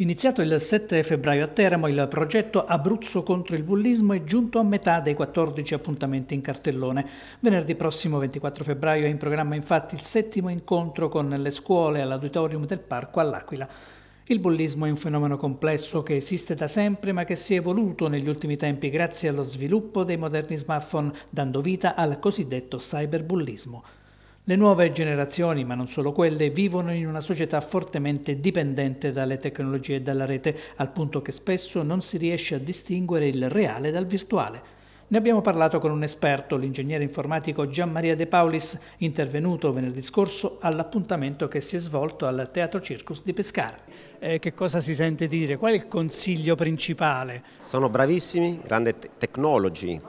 Iniziato il 7 febbraio a Teramo, il progetto Abruzzo contro il bullismo è giunto a metà dei 14 appuntamenti in cartellone. Venerdì prossimo 24 febbraio è in programma infatti il settimo incontro con le scuole all'auditorium del parco all'Aquila. Il bullismo è un fenomeno complesso che esiste da sempre ma che si è evoluto negli ultimi tempi grazie allo sviluppo dei moderni smartphone, dando vita al cosiddetto cyberbullismo. Le nuove generazioni, ma non solo quelle, vivono in una società fortemente dipendente dalle tecnologie e dalla rete, al punto che spesso non si riesce a distinguere il reale dal virtuale. Ne abbiamo parlato con un esperto, l'ingegnere informatico Gian Maria De Paulis, intervenuto venerdì scorso all'appuntamento che si è svolto al Teatro Circus di Pescara. Eh, che cosa si sente dire? Qual è il consiglio principale? Sono bravissimi, grandi tecnologi,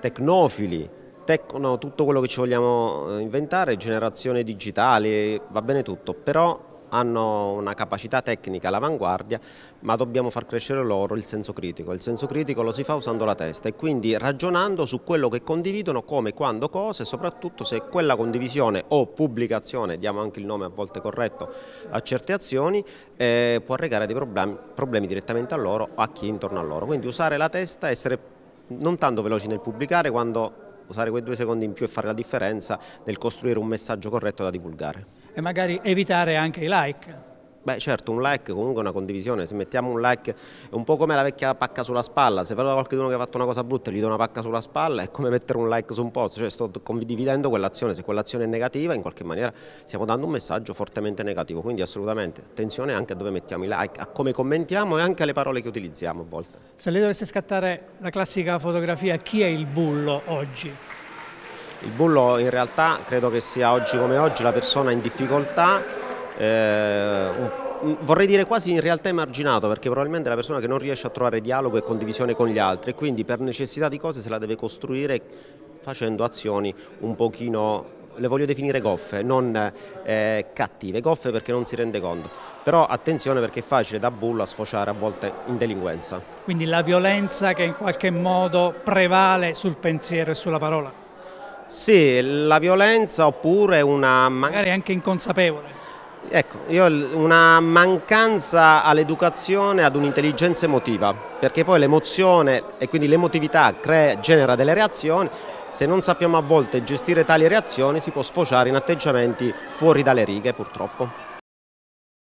tecnofili, tecno, tutto quello che ci vogliamo eh, inventare, generazione digitale, va bene tutto, però hanno una capacità tecnica all'avanguardia, ma dobbiamo far crescere loro il senso critico. Il senso critico lo si fa usando la testa e quindi ragionando su quello che condividono, come, quando, cosa e soprattutto se quella condivisione o pubblicazione, diamo anche il nome a volte corretto a certe azioni, eh, può arrecare dei problemi, problemi direttamente a loro o a chi è intorno a loro. Quindi usare la testa, essere non tanto veloci nel pubblicare quando usare quei due secondi in più e fare la differenza nel costruire un messaggio corretto da divulgare. E magari evitare anche i like. Beh certo, un like comunque è una condivisione, se mettiamo un like è un po' come la vecchia pacca sulla spalla, se vedo qualcuno che ha fatto una cosa brutta e gli do una pacca sulla spalla è come mettere un like su un post, cioè sto condividendo quell'azione, se quell'azione è negativa in qualche maniera stiamo dando un messaggio fortemente negativo, quindi assolutamente attenzione anche a dove mettiamo i like, a come commentiamo e anche alle parole che utilizziamo a volte. Se lei dovesse scattare la classica fotografia, chi è il bullo oggi? Il bullo in realtà credo che sia oggi come oggi la persona in difficoltà eh, vorrei dire quasi in realtà emarginato perché probabilmente è la persona che non riesce a trovare dialogo e condivisione con gli altri e quindi per necessità di cose se la deve costruire facendo azioni un pochino le voglio definire goffe, non eh, cattive, goffe perché non si rende conto. Però attenzione perché è facile da bulla sfociare a volte in delinquenza. Quindi la violenza che in qualche modo prevale sul pensiero e sulla parola. Sì, la violenza oppure una... magari anche inconsapevole. Ecco, io ho una mancanza all'educazione ad un'intelligenza emotiva, perché poi l'emozione e quindi l'emotività genera delle reazioni, se non sappiamo a volte gestire tali reazioni si può sfociare in atteggiamenti fuori dalle righe purtroppo.